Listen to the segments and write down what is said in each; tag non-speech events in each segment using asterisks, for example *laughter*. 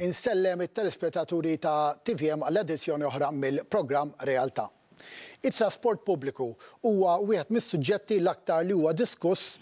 insellem it-telespettaturi ta' TVM għall-edizzjoni oħra mill-programm Realtà. Itsa sport pubbliku huwa wieħed mis-suġġetti l-aktar li huwa diskuss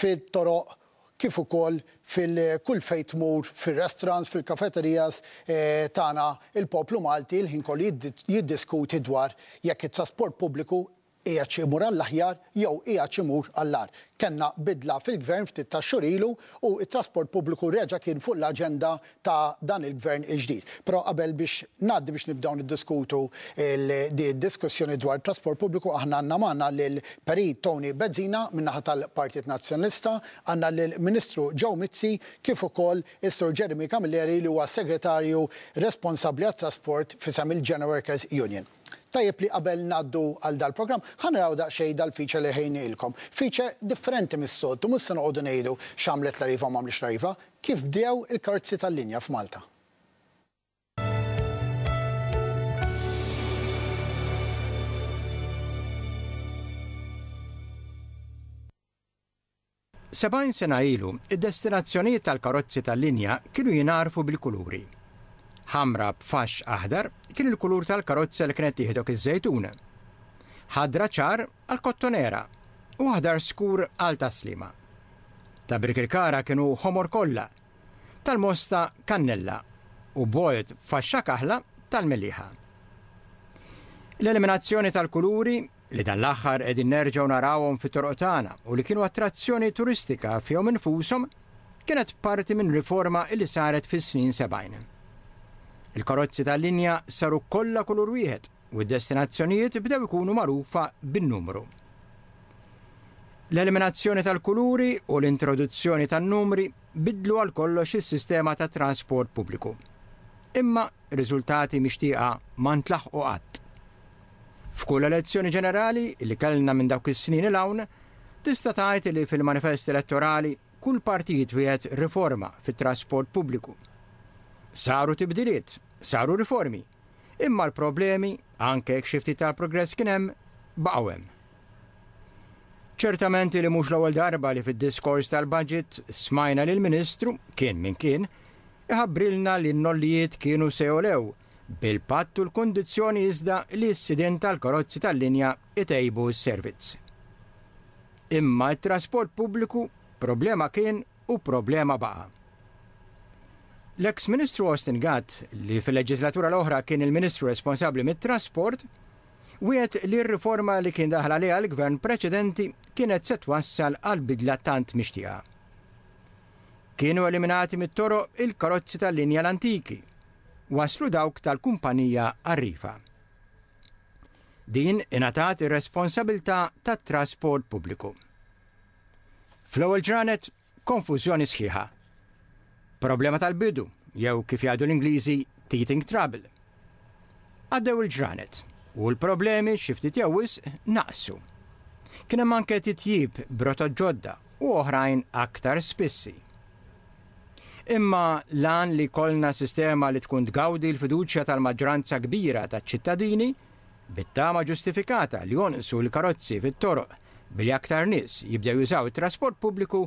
fil-toroq kif ukoll fil-kull fejt mur, fil-restaurants, fil-kafeterijas eh, tana il-poplu Malti l-ħin kolli jiddiskuti dwar jekk it-trasport pubbliku ija ċimur imur għall-aħjar jew ija ċimur imur għall-ar. Kenna bidla fil-gvern ftit ta' xurilu u it-trasport pubbliku reġa' kien fuq l-aġenda ta' dan il-gvern il-ġdid. Però qabel biex ngħaddi biex nibdaw niddiskutu di diskussjoni dwar trasport pubbliku aħna għandna maħna lil Perit Tony Bezzina minnaħa tal-Partit Nazjonista, għandna l Ministru Joe Mizzi kif ukoll is-Sur Jeremy Camilleri li huwa segretarju responsabbli għat-trasport fisem il-General Workers Union tajjeb li qabel naddu għal dal-program, ħanraw daqxej dal-feature li ħejni ilkom. Feature differenti mis sod mus-san għodu nejdu xamlet l arifa u mamlix l arifa kif bdew il karzi tal-linja f'Malta. Sebajn sena ilu, id-destinazzjonijiet tal-karozzi tal-linja kienu jinarfu bil-kuluri ħamra b'fax aħdar kien il-kulur tal-karozza li kienet tieħdok iż-żejtuna. Ħadra ċar għal kottonera u aħdar skur għal taslima. Ta' brikirkara kienu homor kollha, tal-mosta kannella u bojt faxxa kaħla tal meliħa L-eliminazzjoni tal-kuluri li dan l-aħħar qegħdin nerġgħu narawhom fit torqotana u li kienu attrazzjoni turistika fihom infushom kienet parti minn riforma li saret fis-snin 70. Il-karozzi tal-linja saru kollha kulur wieħed u d-destinazzjonijiet bdew ikunu magħrufa bin-numru. L-eliminazzjoni tal-kuluri u l-introduzzjoni tan-numri bidlu għal kollox is-sistema ta' trasport pubbliku. Imma riżultati mixtieqa ma ntlaħqu qatt. F'kull elezzjoni ġenerali li kellna minn dawk is-snin il hawn, tista' tgħid li fil-manifest elettorali kull partit wieħed riforma fit-trasport pubbliku. Saru tibdiliet saru riformi. Imma l-problemi, anke xifti tal-progress kienem, baqawem. Ċertament li mhux l-ewwel darba li fid-diskors tal-budget smajna lil ministru kien min kien, iħabbrilna li n-nollijiet kienu seolew bil-pattu l kundizzjoni iżda li s-sidin tal-karozzi tal-linja itejbu s-servizz. Imma t trasport pubbliku problema kien u problema baqa' L-ex-ministru Austin Gatt, li fil-leġislatura l-oħra kien il-ministru responsabli mit-trasport, wiet li r-riforma li kien daħla li għal-gvern preċedenti kienet set wassal għal-bidla tant mixtija. Kienu eliminati mit-toro il-karozzi tal-linja l-antiki, waslu dawk tal-kumpanija arrifa. Din inatat ir-responsabilta tat-trasport pubbliku. Fl-ewwel ġranet, konfużjoni sħiħa problema tal-bidu, jew kif jgħadu l-Ingliżi teething trouble. Għaddew il-ġranet u l-problemi xiftit jawis naqsu. Kien hemm anke titjib brota ġodda u oħrajn aktar spissi. Imma lan li kolna sistema li tkun tgawdi l-fiduċja tal-maġranza kbira taċ-ċittadini bittama ġustifikata li jonqsu l-karozzi fit-toroq billi aktar nis jibdew jużaw it-trasport pubbliku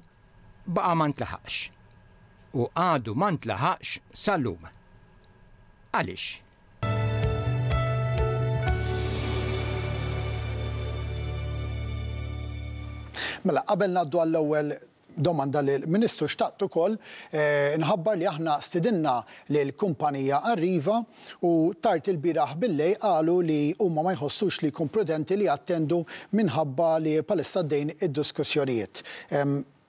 baqa ma ntlaħax u għadu man tlaħax sal-lum. Għalix? Mela, qabel naddu għall-ewwel domanda li l-Ministru xtaqt ukoll eh, nħabbar li aħna stidinna li l-kumpanija arriva u tart il-biraħ billej qalu li huma ma jħossux li jkun prudenti li attendu minħabba li palissa dejn id-diskussjonijiet.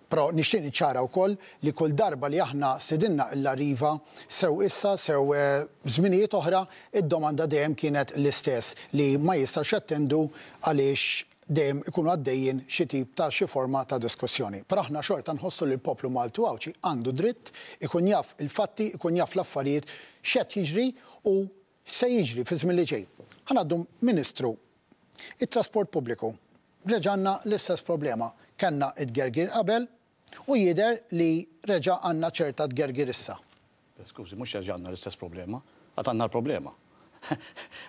Pero nixtieq niċċara wkoll li kull darba li aħna sidinna l-arriva sew issa sew eh, żminijiet oħra id-domanda dejjem kienet l-istess li ma jistax attendu għaliex dejjem ikunu għaddejjin xi tip ta' xi forma ta' diskussjoni. Però aħna xorta nħossu li l-poplu Maltu għawċi għandu dritt ikun jaf il-fatti, ikun jaf l-affarijiet x'qed jiġri u se jiġri fi żmien li ġej. Ħanaddum Ministru, it-trasport pubbliku. Reġanna l-istess problema. Kenna id-gergir qabel, U jider li reġa għanna ċerta t-gergirissa. Skużi, mux għanna l-istess problema, għat għanna l-problema. *laughs*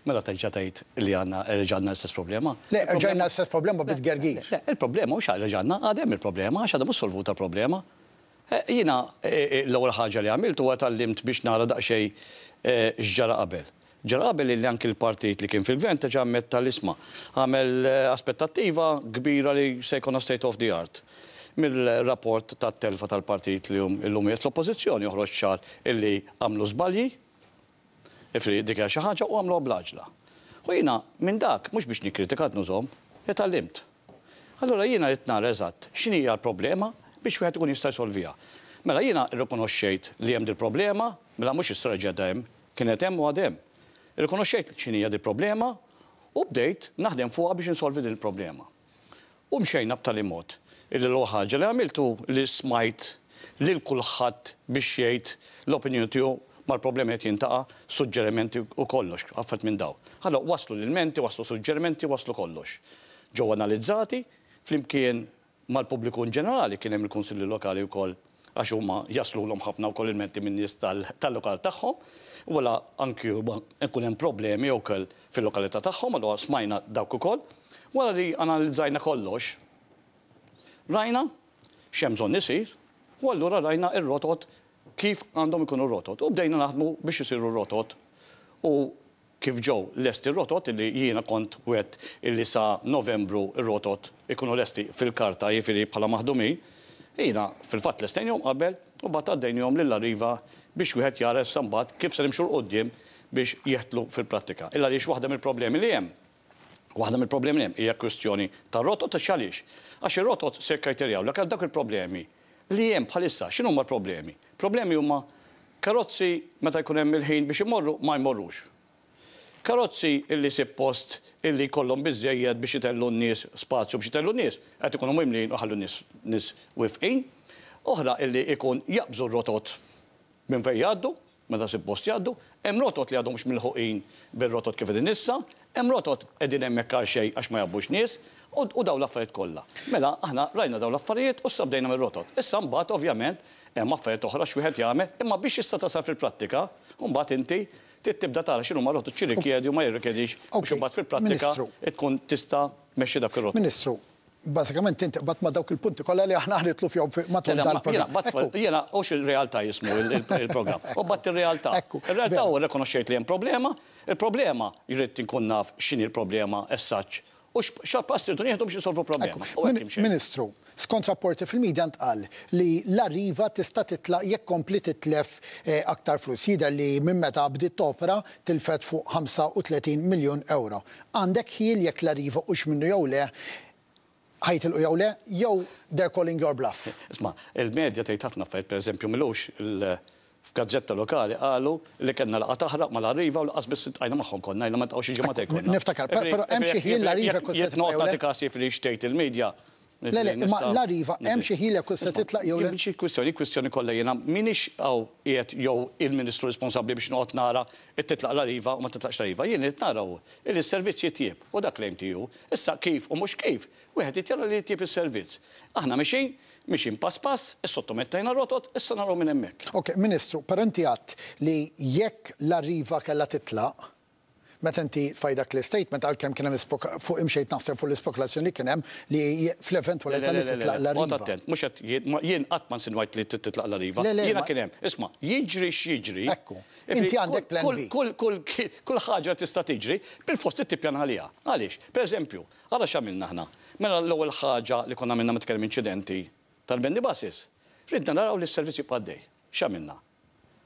Mela terġa tajt li għanna rġanna l-istess problema. Le, rġanna l-istess problema bit-gergir. Il-problema u xa rġanna għadem il-problema, għax għadem solvuta problema. Eh, jina eh, eh, l-ewwel ħaġa li għamiltu huwa tallimt biex nara daqxej ġġara qabel. Ġara qabel li anki l-partit li kien fil vent teġa għammet tal-isma. Għamel aspettattiva kbira li se state of the art mill-rapport ta' telfa tal-partit li jum il jett l-oppozizjoni uħroċ ċar illi għamlu zbalji, ifri dikja xaħġa u għamlu oblaġla. U jina minn dak, mux biex nikritikat nużom, jtallimt. Allora jina jitna eżatt, xini hija l-problema biex wieħed ikun jista' jsolvija. Mela jina rrikonoxxejt li hemm dil-problema, mela mhux is-sreġa hemm, kienet hemm u għadem. Irrikonoxxejt xini hija dil-problema u bdejt naħdem fuqha biex insolvi din il-problema. U mxejna b'tali mod. Il-loħħaġa li għamiltu li smajt li l-kulħadd biex jgħid l-opinjoni tiegħu mal-problemi qed jintaqa' suġġerimenti u kollox, għaffet minn daw. Allora waslu l-menti, waslu suġġerimenti, waslu kollox. Ġew analizzati flimkien mal-pubbliku in ġenerali kien hemm il-Kunsilli Lokali wkoll għax huma jaslu l ħafna wkoll il-menti min nies tal-lokal tagħhom, wala anki nkun hemm problemi wkoll fil-lokalità tagħhom, allura smajna dawk ukoll. Wara li analizzajna kollox, rajna xemżon nisir, u allura rajna il rotot kif għandhom ikunu rotot. U bdejna naħdmu biex isiru rotot u kif ġew lesti rotot li jiena kont wet illi sa novembru rotot ikunu lesti fil-karta jifiri bħala maħdumi. Jiena fil-fat l-estenju qabel u bat għaddejn jom l arriva biex wieħed jares sambat kif se xur qoddim biex jieħtlu fil-prattika. Illa li x-wahda mill-problemi li hemm Waħda mill-problemi hemm hija kwestjoni ta' rotot ta' xalix. Għax ir-rotot se jkajterjaw l dak il-problemi li hemm bħalissa x'inhu ma' problemi? Problemi huma karozzi meta jkun hemm il-ħin biex imorru ma jmorrux. Karozzi illi suppost illi kollhom biżejjed biex itellu n-nies spazju biex itellu n-nies qed ikunu mimlin u ħallu n nies wifqin. Oħra illi ikun jaqbżu rotot minn fejn jgħaddu meta post jgħaddu, hemm rotot li għadhomx mhux mill ħuqin bil-rotot kif din issa, Emrotot rotot qegħdin xej xejn għax ma jabbux nies u daw l-affarijiet kollha. Mela aħna rajna daw laffariet u sabdejna mir-rotot. Issa mbagħad ovvjament hemm affarijiet uħra x'wieħed jagħmel, imma biex issa tasar fil-prattika, u mbagħad inti tibda tara xinu ma rotot xi u ma jirrikjedix biex imbagħad fil-prattika tkun tista' mexxi dak ir-rotot. Ministru, basikament inti bat ma dawk il-punti kollha li aħna ħnitlu fjom matul dal-programm. Jena, ux il-realtà jismu il-programm. U bat il-realtà. Il-realtà u rekonoxxejt li hemm problema, il-problema jrid tinkun naf x'inhi il-problema essaċ. U xa passi rridu nieħdu biex problema. Ministru, skont rapporti fil-medja ntqal li l-arriva tista' titlaq jekk kompli titlef eh, aktar flus. Jidher li minn meta bdiet opera tilfet fuq 35 miljun euro. Għandek ħil jekk l-arriva ux minnu jew le ħajtilqu jew le, jew they're calling your bluff. Isma, il-medja tgħid ħafna fejt eżempju, milux l-gazzetta lokali qalu li kellna laqa taħraq mal arriva u laqas biss tajna magħhom konna, jna ma tqgħux ġimgħa Niftakar, però hemm xi ħin l-arriva kont. Jitnota tikas jifri xtejt il-medja Le, le, ma l-arriva, hemm xi ħila kussa titlaq jew le. Xi kwistjoni, kwistjoni kollha jiena minix għaw qiegħed jew il-Ministru responsabbli biex noqgħod nara titlaq l-arriva u ma titlaqx l-arriva. Jien qed naraw il-servizz jitjieb u dak lejn tiegħu. Issa kif u mhux kif, wieħed jitjara li jitjieb is-servizz. Aħna mixin mixin pass pass, is-sottomettajna rotot, issa naraw minn hemmhekk. Ok, Ministru, parenti għadd li jekk l-arriva kellha titlaq, meta inti fajdak l-statement għal-kem kienem fuq imxejt naħseb fuq l-ispokulazzjoni kienem li fl-eventualità li titlaq l-riva. Attent, mux għat jien għatman sinwajt li titlaq l Jiena kien kienem, isma, jiġri x'jiġri. Ekku, inti għandek plan B. Kull ħaġa tista' tiġri, bil-fost tippjan għalija. Għalix, per eżempju, għala xamilna ħna. Mela l-ewwel ħaġa li konna minna mitkellem inċidenti tal-bendi basis. Ridna naraw li s-servizzi bħaddej. X'għamilna.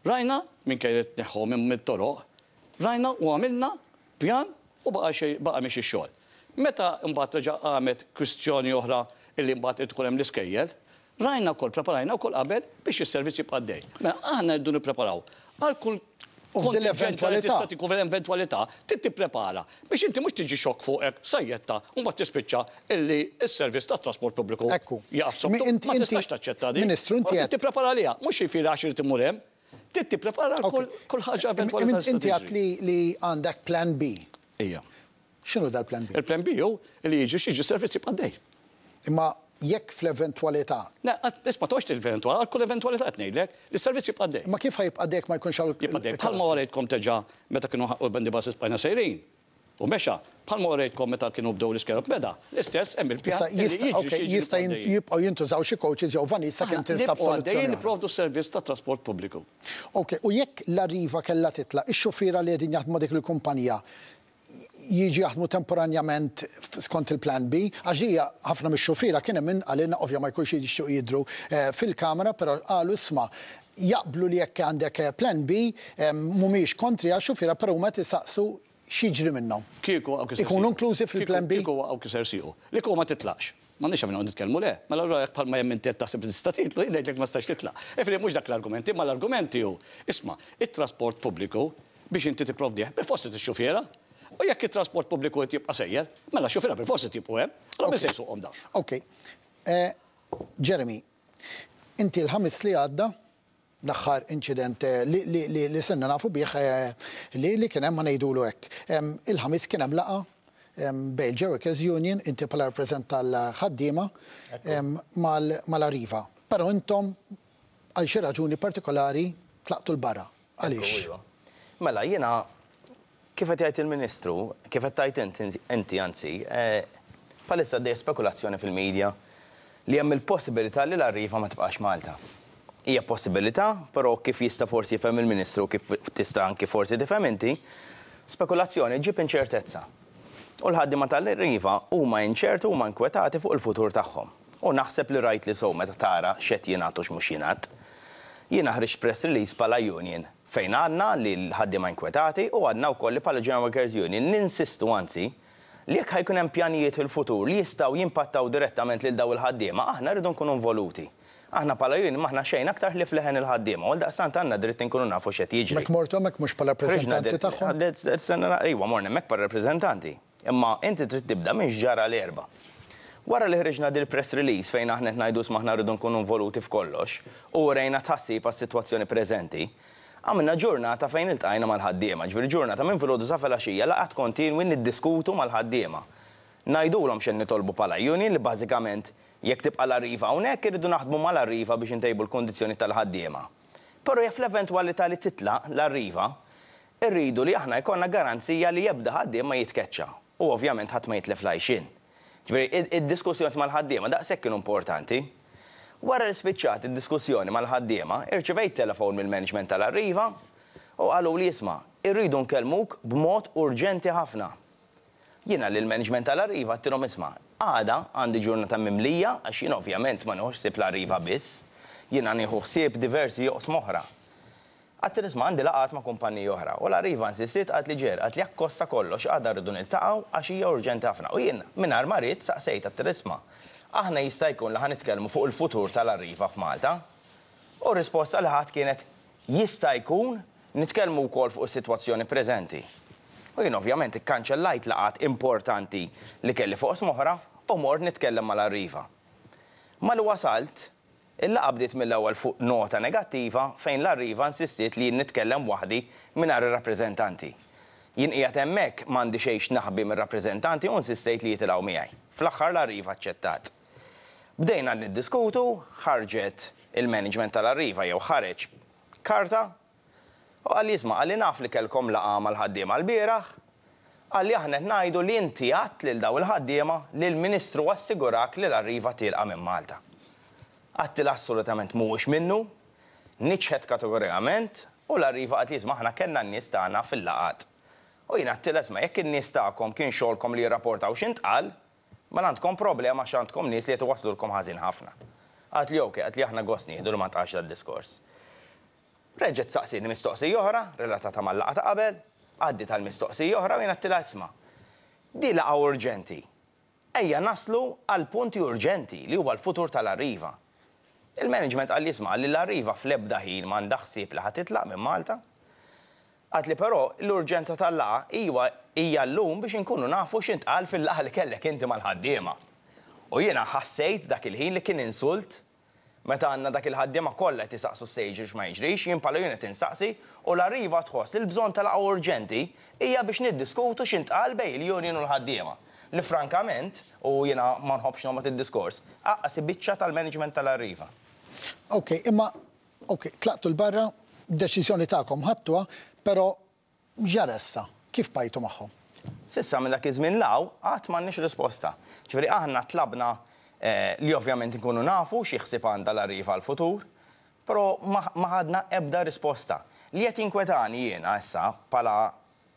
Rajna minn kajlet neħħom minn mit-toroq rajna u għamilna pjan u baqa miex xogħol. Meta mbagħad reġa' għamet kwistjoni oħra illi mbagħad idħol hemm l-iskejjel, rajna kol preparajna u kol għabel biex il servizz jibqa' dej. għana mela, aħna rridu nippreparaw għal kull Kontingentualità. Tiku eventualità, titti prepara. Biex inti mux tiġi xok fuqek, sajjetta, un bat tispiċċa illi il-servis ta' trasport pubbliku. Ekku. Jafsob. Ma tistax taċċetta di. Ministru, inti. Titti prepara lija, mux jifira għaxir timurem, titti prepara kull ħaġa eventuali. Inti għat li għandek plan B. Ija. Xinu dal-plan B? Il-plan B ju li jiġi xieġi servizzi b'għaddej. Imma jekk fl-eventualità. Na, isma toċt l-eventualità, kull eventualità għetnejlek, l servizzi jibqaddej. Ma kif ħajibqaddejk ma jkunx għal. Jibqaddej, bħalma eh, għalajtkom eh, teġa meta kienu ħaqqu basis bajna sejrin. U meċa, bħal morejtkom meta kienu bdew l iskerok beda, l-istess hemm il-pjan. Jista' jista' jintużaw xi coaches jew jista kemm tinstab soluzzjoni. Niprovdu servizz ta' trasport pubbliku. Ok, u jekk l-arriva kellha titla' ix-xufiera li qegħdin jaħdmu dik il-kumpanija jiġi jaħdmu temporanjament skont il-plan B, għaxija ħafna mix-xufiera kien hemm għalina ovvja ma jkunx jixtieq jidru eh, fil-kamera, però qalu isma' jaqblu li jekk għandek eh, plan B, eh, mumiex kontri għax xufiera, però huma tisaqsu xieġri minnom. Kiko għaw kisar. Ikun inklużi fil-plan B. Kiko għaw kisar siju. Lik ma titlax. Ma nix għamil nitkellmu le, ma mela l għarra jek palma jemmin tiet taħseb l-istatit, l dak ma staċ titla. Efri mux dak l-argumenti, ma l-argumenti ju. Isma, il-trasport publiku biex inti t-provdiħ, bifossi t-xufiera, u jekk il-trasport publiku jt jibqa sejjer, mela xufiera bifossi t-jibqu għem, għal għom da. Ok. Eh, Jeremy, inti l-ħamis li għadda, l-axħar incident eh, li, li, li, li senna nafu biħ eh, li, li kienem ma nejdulu ek. Il-ħamis kienem laqa bejl Jerikers Union, inti pala reprezent tal-ħaddima mal-arriva. Pero intom għal xi raġuni partikolari tlaqtu l-barra. Għalix? Mela, jena kifet jgħid il-ministru, kifet tajt inti anzi, eh, palissa dej spekulazzjoni fil-medja li hemm il-possibilità li l-arriva ma tibqax Malta hija possibilità, però kif jista' forsi jifhem il-Ministru, kif tista' anki forsi tifhem inti, spekulazzjoni ġib inċertezza. U l-ħaddima tal-riva huma inċertu huma inkwetati fuq il-futur tagħhom. U naħseb li rajt li sow meta tara xed jingħatu mhux jingħad. Jiena ħriġ press release bħala union fejn għandna li l-ħaddima inkwetati u għandna wkoll li bħala General Workers Union ninsistu anzi li jekk ħajkun hemm pjanijiet fil-futur li jistgħu jimpattaw direttament lil daw il-ħaddiema aħna rridu nkunu involuti aħna pala jien maħna xejn aktar li fleħen il-ħaddiema. Għal sant għandna dritt inkunu nafu xet jiġri. Mek mortu mek mhux pala rappreżentanti tagħhom. Iwa morna mek pala rappreżentanti. Imma inti trid tibda minx ġara l-erba. Wara li ħriġna dil press release fejn aħna ngħidu smaħna rridu nkunu involuti f'kollox u rejna tħassib għas-sitwazzjoni preżenti, għamilna ġurnata fejn il-tajna mal-ħaddiema, ġvir ġurnata minn fil-ħodu sa' la laqat kontinwin niddiskutu mal-ħaddiema. Najdu l-om xen nitolbu pala juni li bazikament jekk tibqa l-arriva hawnhekk irridu naħdmu mal-arriva biex intejbu l-kondizzjoni tal-ħaddiema. Però jekk fl-eventwalità li titla' l-arriva, irridu li aħna jkollna garanzija li jebda ħaddiema jitkeċċa u ovvjament ħadd ma jitlef lajxin. Ġifieri id-diskussjoni mal-ħaddiema daqshekk kienu importanti. Wara l spiċċat id-diskussjoni mal-ħaddiema, irċivejt telefon mill-management tal-arriva u qalu li jisma' irridu nkellmuk b'mod urġenti ħafna. Jiena lill management tal-arriva tirhom isma' għada għandi ġurnata mimlija, għax jien ovvjament ma nħoċ sib l-arriva biss, jien għani ħuħsib diversi joqs moħra. Għattinis ma għandi laqat ma kumpanni oħra, u l-arriva nsissit għat li ġer, għat li jakkosta kollox għada rridun il taqaw għax hija urġenti ħafna. U jien minn armarit saqsejt għattinis ma. Aħna jista' jkun itkelmu fuq il-futur tal-arriva f'Malta. U risposta li ħadd kienet jista' jkun nitkellmu wkoll fuq is-sitwazzjoni preżenti. U jien ovvjament ikkanċellajt laqat importanti li kelli fuq smoħra u mort nitkellem mal-arriva. Mal wasalt, illa qabdit mill-ewwel fuq nota negattiva fejn l-arriva insistiet li nitkellem wahdi minn ir-rappreżentanti. Jien qiegħed hemmhekk m'għandi xejn naħbi mir-rappreżentanti u insistejt li jitilgħu miegħi. Fl-aħħar l-arriva aċċettat. Bdejna niddiskutu, ħarġet il-management tal-arriva jew ħareġ karta u għal jisma' għalli naf li kelkom laqa mal-ħaddiem għal-bieraħ għalli aħna najdu li inti għat lil daw il-ħaddiema li l-ministru assigurak li l-arriva tilqa minn Malta. Għatti assolutament mhuwiex minnu, niċħet kategorikament u l-arriva għat li maħna kena n-nies tagħna fil-laqat. U jina għattilas ma jekk n-nies tagħkom kien xogħolkom li jirrapportaw x'intqal, ma għandkom problema x'għandkom nies li jtwaslulkom ħażin ħafna. Għat li okej, li aħna gosni jihdu ma mantax tad-diskors. Reġet saqsini mistoqsi joħra, relatata mal-laqa ta' qabel, għaddi tal-mistoqsija joħra jena t isma. Di laqa urġenti. Ejja naslu għal punti urġenti li huwa l-futur tal-arriva. Il-management għal isma li l-arriva fl-ebda ħin ma ndaħsib li ħatitlaq minn Malta. Għat li però l-urġenza tal-laqa iwa hija l-lum biex inkunu nafu x'intqal fil laħ li kellek inti mal-ħaddiema. U jiena ħassejt dak il-ħin li kien insult Meta għanna dak il-ħaddiema kollha tisaqsu s-sejġi ma jiġrix, jien pala jien tinsaqsi u l-arriva tħoss il bżonn tal urġenti hija biex niddiskutu x'intqal bej il jonin u l-ħaddiema. Li frankament, u jiena ma nħobbx nomat id-diskors, aqqas biċċa tal-management tal-arriva. Ok, imma, ok, tlaqtu l-barra, deċizjoni tagħkom ħattua, però ġaressa, kif bajtu magħhom? Sissa minn dak iż-żmien law, qatt m'għandniex risposta. Ġifieri aħna tlabna Eh, li ovvjament nkunu nafu xieħsib għanda l-arriva l futur pero maħadna ebda risposta. Li jett inkwetani jiena issa pala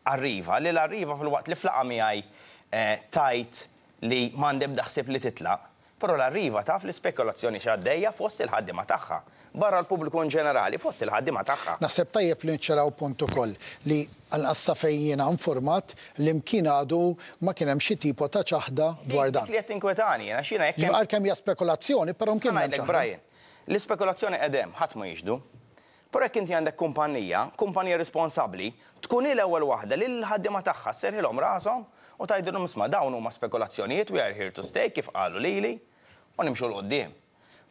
arriva, li l-arriva fil-waqt li flaqa miħaj eh, tajt li mandeb daħsib li titlaq, Pero l-arriva taf li spekulazzjoni xaddeja fost il-ħaddima tagħha. Barra l-pubbliku in ġenerali fost il-ħaddima tagħha. Naħseb tajjeb li nċeraw punt ukoll li għal-qassa fejjina informat li mkien għadu ma kien hemm xi tipo ta' ċaħda dwar dan. Li qed inkwetani, jiena xina jekk. Għal kemm hija spekulazzjoni, però mkien Brian, l-ispekulazzjoni qedem ħadd ma jiġdu. Però jekk inti għandek kumpanija, kumpanija responsabbli, tkun l-ewwel waħda li l ħaddima tagħha serħilhom rashom u tajdilhom isma' dawn huma spekulazzjonijiet we are here to stay kif qalu lili u nimxu l-qoddim.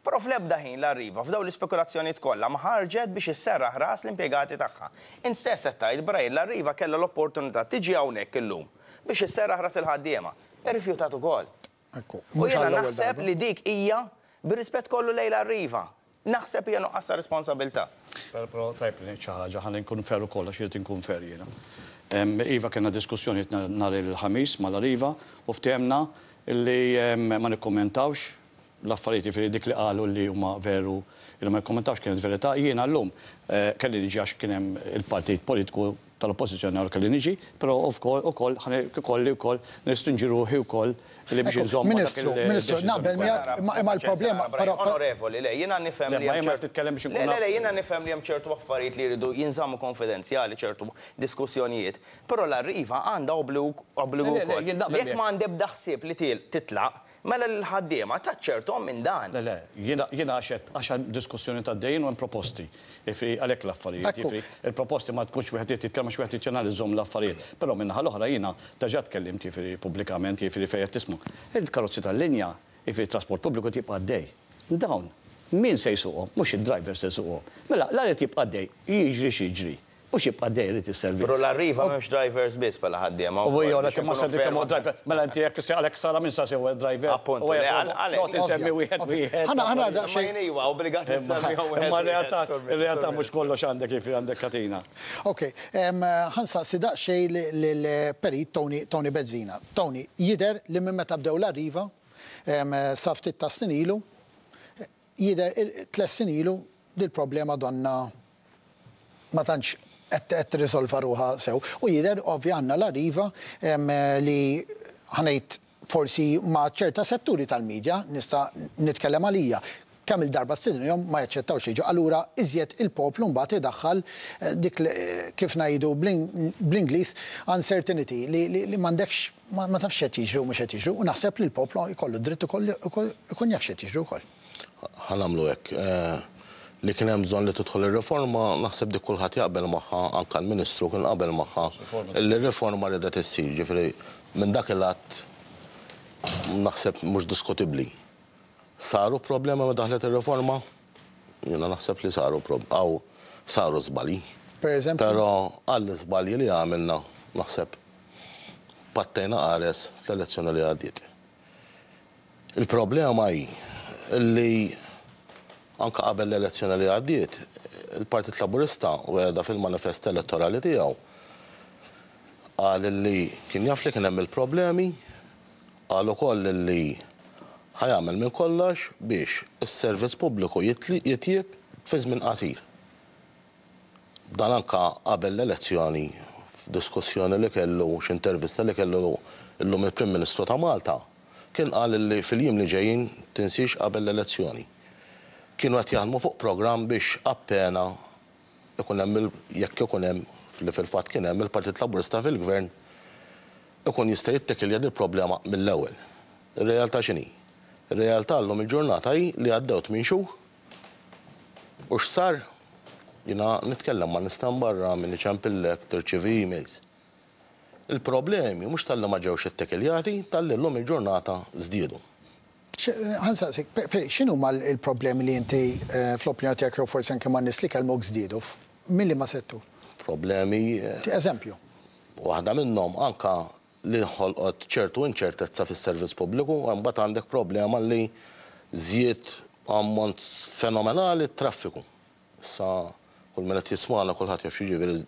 Però fl ħin l-arriva f'daw l-spekulazzjonijiet kollha ma ħarġet biex isserra ħras l-impjegati tagħha. Instess qed tgħid Brajl l-arriva kellha l-opportunità tiġi hawnhekk illum biex isserra ħras il-ħaddiema. Irrifjutat e ukoll. U jiena naħseb li dik hija rispett kollu lejla arriva naħseb hija nuqqas ta' responsabilità. Però tajb li ħaġa ħalli nkun feru kollha xi nkun fer Iva kena diskussjoni nar il-ħamis ma l-Riva u ftemna li ma nikkommentawx l affariti fil dik li qalu li huma veru, il ma nikkommentawx kienet verità, jiena l-lum eh, kelli li ġax kienem il-partit politiku tal-oppozizjoni għal kelli niġi, pero u koll, kolli u koll, nistinġi ruħi u koll li biex nżommu. Ministru, ministru, naqbel miegħek imma l-problema. Onorevoli, le, jina nifem li hemm titkellem biex Le, le, jina nifem li hemm ċertu għaffariet li jridu jinżamu konfidenzjali ċertu diskussjonijiet. pero l-arriva għandha obbligu wkoll. Jek ma għandeb daħsib li til titla. mela l-ħaddiema għom minn dan. Le, le, jiena għaxet diskussjoni ta' dejn u proposti. Ifri għalek l-affarijiet. Il-proposti ma tkunx wieħed jitkellem ma wieħed jittjonalizzhom l-affarijiet. Però minnaħa l-oħra jiena taġa tkellimt jifieri pubblikament jifieri fejn tismu. Il-karozzi tal-linja jifieri trasport pubbliku tibqa' dej. Dawn min se jsuqhom, mhux id-driver se jsuqhom. Mela, l-għalet jibqa' dej, jiġri xi jiġri u xibqa dejri t-servizz. Pro l-arriva mux drivers bis pala ħaddija. U jgħu għati ma s-sadi driver. Mela inti jek si għalek sara minn sasi u driver. Appunto. U għu t-semmi u jgħed u jgħed. Għana għana da xej. Jgħu obbligati t-semmi u jgħed. Ma realtà, realtà mux kollox għandek kif għandek katina. Ok, ħansa si da xej l-perit Tony Bezzina. Tony, jider li minn meta bdew l-arriva, jider tlessin ilu dil-problema donna ma tantx qed risolva ruħa sew. U jidher ovvi għandna l-arriva li ħanejt forsi ma' ċerta setturi tal-medja nista' nitkellem għalija kemm il-darba s-sidnijom ma jaċċettaw xieġu. Allura, iżjed il-poplu mbagħad idaħħal eh, dik kif ngħidu bl inglis uncertainty li m'għandekx ma tafx qed jiġru mhux qed jiġru u naħseb li l-poplu jkollu dritt ukoll ikun jaf x'qed jiġru wkoll. Ħanamlu hekk. Eh, li kien hemm bżonn li tidħol ir-riforma naħseb dik kulħadd jaqbel magħha anke l-Ministru kien qabel magħha li riforma li qed issir ġifieri minn dak il-att naħseb mhux diskutibbli. Saru problema ma daħlet ir-riforma? Jiena naħseb li saru problema aw saru żbali. Però għall żbali li għamilna naħseb pattejna qares fl-elezzjoni li għaddiet. Il-problema hi li anka qabel l-elezzjoni li għaddiet, il-Partit Laburista u għedha fil-manifest elettorali tiegħu għal li kien jaf li kien hemm il-problemi, għal ukoll li ħajamel minn kollox biex is-servizz pubbliku jitjieb fi żmien qasir. Dan anka qabel l-elezzjoni f'diskussjoni li kellu x'intervista li kellu illum il-Prim Ministru ta' Malta kien qal li fil-jiem li ġejjin tinsiex qabel l-elezzjoni kienu qed jaħdmu fuq program biex appena ikun hemm jekk ikun hemm fil-fatt kien hemm il-Partit Laburista fil-Gvern ikun jista' jittekilja il problema mill-ewwel. Ir-realtà x'inhi? Ir-realtà llum il-ġurnata hi li għaddew tmien xhur u x'sar jina nitkellem ma nistan barra minni ċampillek tirċivi emails. Il-problemi mux tal-li maġewx it-tekiljati, tal lum il-ġurnata zdiedu. Għansaqsik, eh, xinu ma l problemi li jinti eh, fl-opinjoni tijak jew forse anke ma nisli għal-mok zdidu? li ma settu? Problemi. Eh, eżempju. Waħda minnom anka li ħolqot ċertu inċertezza fis servizz pubbliku, għambat għandek problema li zjiet ammont fenomenali traffiku. Sa kull minnet għana kullħat jaf jiġi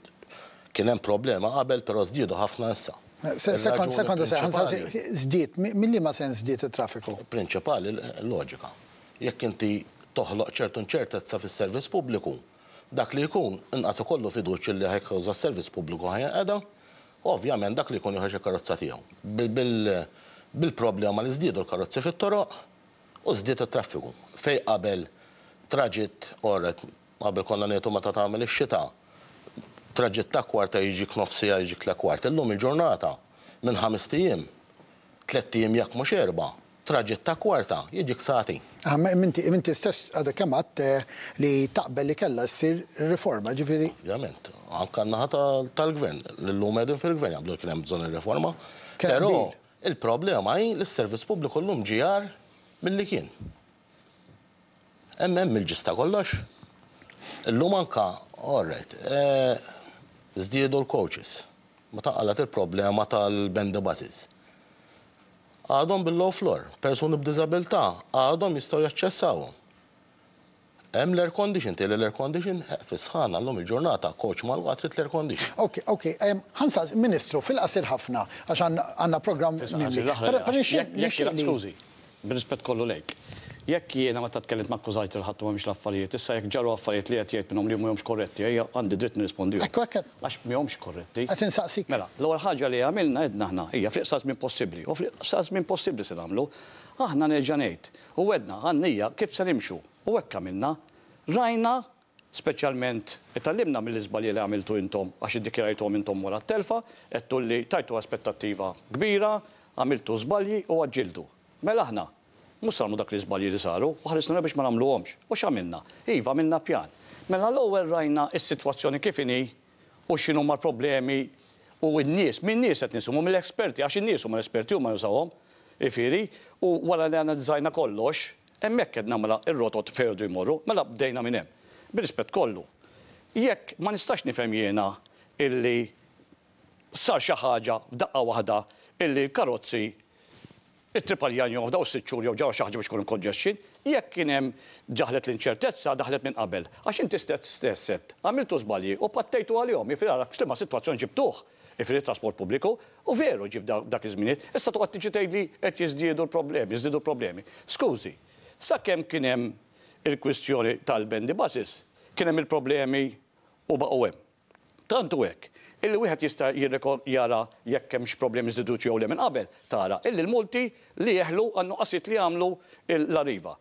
kien hemm problema qabel però żdiedu ħafna issa. Sekond, sekond, zdiet, mill-li ma sens zdiet il-traffiku? Prinċipali l-loġika. Jekk inti toħloq ċertu ċertezza fis-servizz pubbliku, dak li jkun inqas kollu fiduċi li ħek s servizz pubbliku ħajja qiegħda, ovvjament dak li jkun jħarġ il-karozza tiegħu. Bil-problema li żdiedu l-karozzi fit-toroq u żdiet it-traffiku. Fej qabel traġit orret qabel konna nietu ma ta' tagħmel ix-xita' traġġett ta' kwarta jiġi knofsija jiġi tla kwarta. Illum il-ġurnata minn ħames tiem, tlet tiem jak mhux erba' traġġett ta' kwarta jiġi ksati. Ah, minti, minti stess għada kemm eh, li taqbel li s-sir riforma ġifiri? Ovvjament, għanka naħa tal-gvern, l-lum edin fil-gvern jagħmlu kien hemm bżonn ir-riforma. Pero il-problema hi li s publiku l-lum ġijar mill-li kien. Emmem hemm il-ġista kollox. L-lum anka, all right, eh, zdiedu l-coaches. Ma taqqalat il-problema tal-benda basis. Għadhom bil-low floor, persuni b'dizabilta, għadhom jistaw jaċċessaw. Hemm l-air condition, tele l-air condition, eh, fisħan għallum il-ġurnata, koċ mal għatrit l-air condition. Ok, ok, ħansa, ministru, fil-qasir ħafna, għaxan għanna program. Għanna jek Għanna skużi, Għanna rispet Għanna lejk jekk jiena meta tkellimt ma' kużajt il-ħadd ma' mhix l-affarijiet, issa jekk ġaru affarijiet li qed jgħid minnhom li mhumx korretti, ejja għandi dritt nirrispondi. Għax mhumx korretti. Qed insaqsik. Mela, l-ewwel ħaġa li għamilna qed aħna hija fliq saż minn possibbli, u fliq saż minn possibbli se nagħmlu, aħna nerġa' ngħid. U wedna għannija kif se nimxu. U hekk għamilna rajna speċjalment it-tallimna mill iżbalji li għamiltu intom għax id-dikjajtom intom wara t-telfa, għettu li tajtu aspettattiva kbira, għamiltu zbalji u għagġildu. Mela aħna, mux sarmu dak li zbalji li saru, u ħarisna biex ma għomx. U xamilna? Iva, minna pjan. Mela l-ewwel rajna il sitwazzjoni kif inhi u xinu ma problemi u n-nies, min nies qed nisumu mill-esperti, għax in nis u mill esperti huma jużawhom, ifiri, u wara li għandna dżajna kollox, hemmhekk qed nagħmilha il rotot ferdu jmorru, mela bdejna minn hemm. rispet kollu. Jekk ma nistax nifhem jiena illi sar xi ħaġa f'daqqa waħda illi karozzi it-tripaljan jom f'daw s-sitxur jew ġaw xaħġa biex kun konġesċin, jekk kien hemm ġaħlet l-inċertezza daħlet minn qabel. Għax inti stesset, għamiltu żbalji u pattejtu għal-jom, jifri għara f'stima situazzjoni ġibtuħ, jifri trasport publiku, u veru ġib dak iż-żminiet, issa tuqgħod tiġi tgħidli qed jiżdiedu l-problemi, jiżdiedu l-problemi. Skużi, sakemm kien hemm il-kwistjoni tal-bendi basis, kien hemm il-problemi u baqgħu hemm. Tantu hekk illi wieħed jista' jara jekk hemmx problemi żdiduċi jew le minn qabel tara illi l-multi li jeħlu għannu qasit li jagħmlu l-arriva.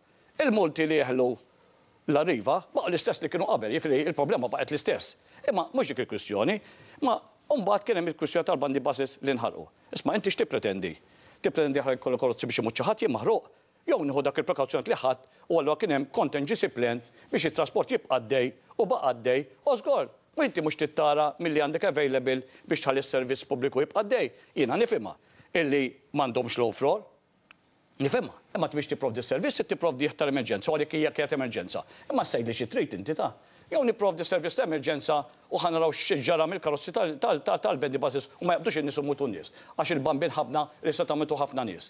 Il-multi li jeħlu l-arriva baqa l-istess li kienu qabel, jifri il-problema baqgħet l-istess. Imma mhux dik il-kwistjoni, ma mbagħad kien hemm il-kwistjoni tal-bandi basis li nħarqu. Isma' inti x'tippretendi? pretendi? ħadd kollu korozzi biex imut xi ħadd jimmaħruq jew nħu dak il-prekazzjoni li ħadd u għallu kien hemm siplen biex it-trasport jibqa' għaddej u baqa' għaddej u żgur U inti mux tittara mill-li għandek available biex tħalli s-servizz pubbliku jibqa' dej. Jiena nifhimha illi m'għandhomx l-offror. Nifhimha, imma tmix tipprovdi s-servizz, tipprovdi jeħtar emerġenza, u għalik hija kienet emerġenza. Imma sejli xi trid inti ta' di s servis ta' emerġenza u ħanaraw xieġġara mill-karozzi tal-bendi basis u ma jabdux in nisum mutu nies, għax il-bambin ħabna li s tagħmlu ħafna nies.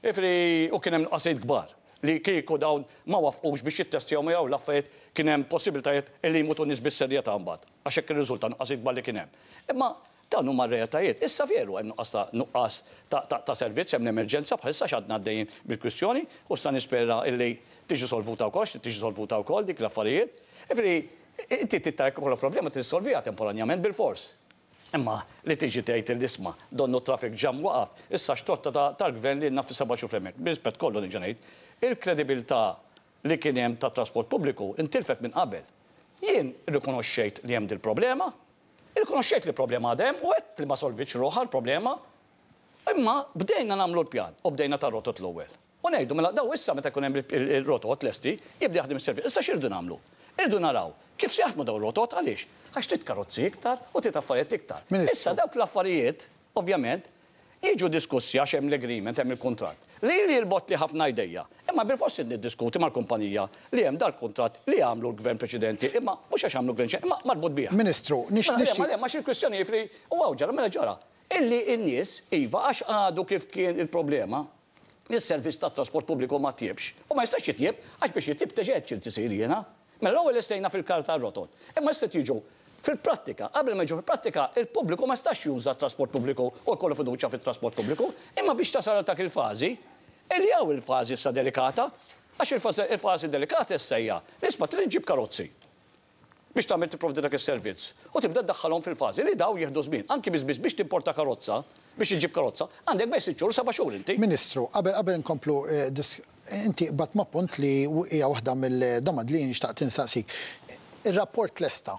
Ifri u kien hemm qasid kbar li kieku dawn ma wafqux biex jittestjaw ma jaw laffajt kienem possibiltajiet li jimutu nisbis ta' għambat. Għaxek il-rizultan għazit jitballi kienem. Imma dan huma realtajiet. Issa veru hemm nuqqas ta' nuqqas ta' servizz hemm emerġenza bħalissa x'għadna għaddejjin bil-kwistjoni u sta' nispera illi tiġi solvuta wkoll, tiġi solvuta wkoll dik l-affarijiet. Ifri inti tittarek kollha problema tissolvija temporanjament bil-fors. Imma li tiġi tgħid il disma donnu traffic ġam waqaf, issa x'totta tal-gvern li nafisa baxu flemek. Bispet kollu li il-kredibilità li kien hemm ta' trasport pubbliku intilfet minn qabel. Jien rikonoxxejt li hemm il problema irrikonoxxejt li problema għadhem u għedt li ma solviċ roħa problema Imma bdejna nagħmlu l-pjan u bdejna ta' rotot l-ewwel. U ngħidu mela daw issa meta jkun hemm il rotot lesti jibda jaħdem is servi Issa x'irdu nagħmlu? Irdu naraw kif se jaħdmu daw rotot għaliex? Għax tit karozzi iktar u tit affarijiet iktar. Issa dawk l-affarijiet, ovvjament, jiġu diskussi għax hemm l-agreement, hemm il kontrat Li li l-bot li ħafna ideja. Imma bil-fossi niddiskuti mal-kumpanija li hemm dal-kontrat li għamlu l-gvern preċedenti, imma mhux għax għamlu gvern imma marbut bija. Ministru, nix nix. Ma xi kwestjoni jifri, u għaw ġara mela ġara. Illi n-nies iva għax għadu kif kien il-problema, il-servis ta' trasport Publiku ma tjibx. U ma jistax jitjib, għax biex jitjib teġeċ il-tisir jena. Mela l-ewwel istejna fil-karta rotot. Imma jista' jiġu Fil-prattika, qabel ma ġu fil-prattika, il-pubbliku ma stax juża trasport pubbliku u kollu fiduċa fit-trasport pubbliku, imma biex tasal dak il-fażi, il jaw il-fażi sa' delikata, għax il-fażi delikata issejja, nisba trinġib karozzi biex tagħmel tipprovdi dak is-servizz. U tibda ddaħħalhom fil-fażi li daw jihdu żmien, anki biss biex timporta karozza, biex iġib karozza, għandek biex sitt xhur seba' xhur inti. Ministru, qabel qabel nkomplu eh, inti qbad ma' punt li hija waħda mill-domad li nixtaq tinsaqsik. Ir-rapport l-esta,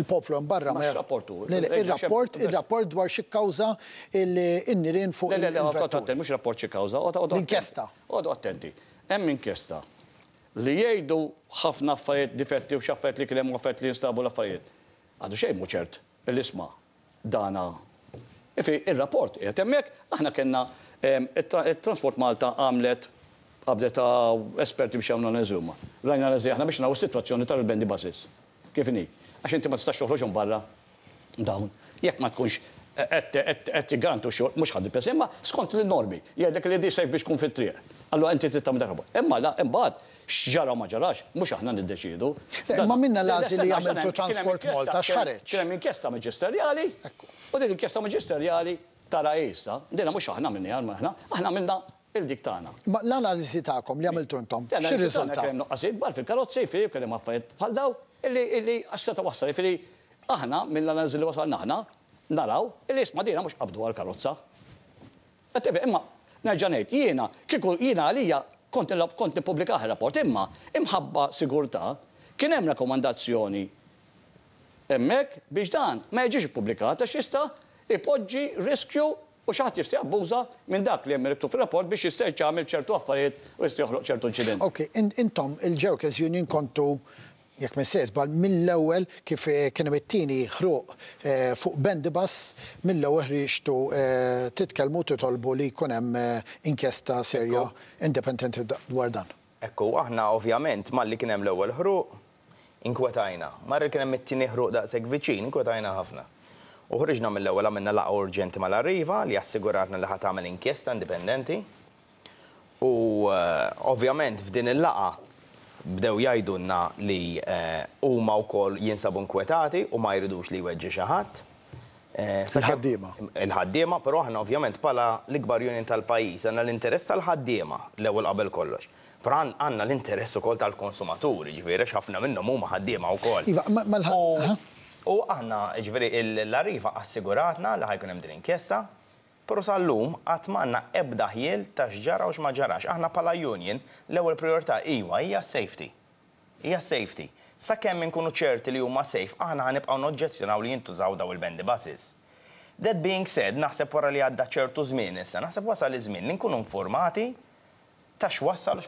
il-poplu għan barra Il-rapport, il-rapport dwar xie kawza il-nirin fuq il attenti, mhux rapport xi kawża, Inkjesta. Odo attenti. Hemm inkjesta li jgħidu ħafna affarijiet difetti u xaffet li kien u affarijiet li jinstabu l-affarijiet. Għadu xejn muċert, ċert l-isma dana. Ifi il rapport qiegħed aħna kena il transport Malta għamlet għabdeta esperti biex n neżuma. Rajna n neżi aħna biex naw situazzjoni tal-bendi basis. Kifini? inhi? għax inti ma tistax toħroġhom barra dawn. Jekk ma tkunx qed tigarantu xogħol mhux ħadd pes imma skont il-normi jgħidlek li disejf biex tkun fit-triq. Allura inti trid tagħmel darba. Imma la imbagħad x'ġara ma ġarax, mhux aħna niddeċidu. Imma eh, minna lażi li għamiltu transport Malta x'ħareġ. Kien hemm inkjesta maġisterjali. U din inkjesta maġisterjali tara issa, dinha mhux aħna minni għal aħna, aħna minna il diktana Ma l analisi ta'kom li għamiltu intom. X'ir-riżultat? Kemm noqqas jitbar fil karotzi fil-kemm affarijiet bħal daw illi għaxta ta' wassal, fili aħna mill-analiz li wasal naħna, naraw, illi isma dina mux qabdu għal-karozza. Għattevi, imma nerġanajt, jiena, kiku jiena għalija kont kont nipublikaħ il-rapport, imma imħabba sigurta kien hemm rakkomandazzjoni emmek biex dan ma jġiġ publikat għax jista ipoġġi riskju u xaħat jista jabbuża minn dak li jemmertu fil-rapport biex jista jgħamil ċertu affarijiet u jista joħloq ċertu ġilin. Ok, intom il-Jerkers Union kontu jekk minn seqs bal mill-ewwel kif eh, kienu it-tieni ħruq eh, fuq bendibas mill-ewwel riextu eh, titkellmu titolbu li jkun hemm inkjesta serja independenti dwar dan. Ekku, aħna ovvjament malli kien hemm l-ewwel ħruq inkwetajna. Marri kien hemm it-tieni ħruq daqshekk viċin, inkwetajna ħafna. U ħriġna mill-ewwel għamilna laqgħa urġenti mal-arriva li assigurarna li ħadd tagħmel inkjesta indipendenti. U ovvjament f'din il laqgħa bdew jajdunna li eh, huma wkoll jinsabu nkwetati u ma jridux li jweġġi xi ħadd. Eh, Il-ħaddiema. Il-ħaddiema, però aħna ovvjament pala l-ikbar union tal-pajjiż għandna l-interess tal-ħaddiema l-ewwel qabel kollox. Però għandna l-interess ukoll tal-konsumaturi, ġifieri ħafna minnhom huma ħaddiema wkoll. Iva, u għandna ġifieri l-arriva assiguratna li ħajkun hemm din inkjesta, Pero sal-lum għatmanna ebda ħiel ta' xġara u xmaġarax. Aħna pala union l-ewel priorità iwa hija safety. Hija safety. Sa' kemm inkunu ċerti li huma safe, aħna ħanibqgħu noġġezzjonaw li jintużaw daw il-bendi basis. That being said, naħseb wara li għadda ċertu żmien issa, naħseb wasal iż-żmien li nkunu informati ta' x'wassal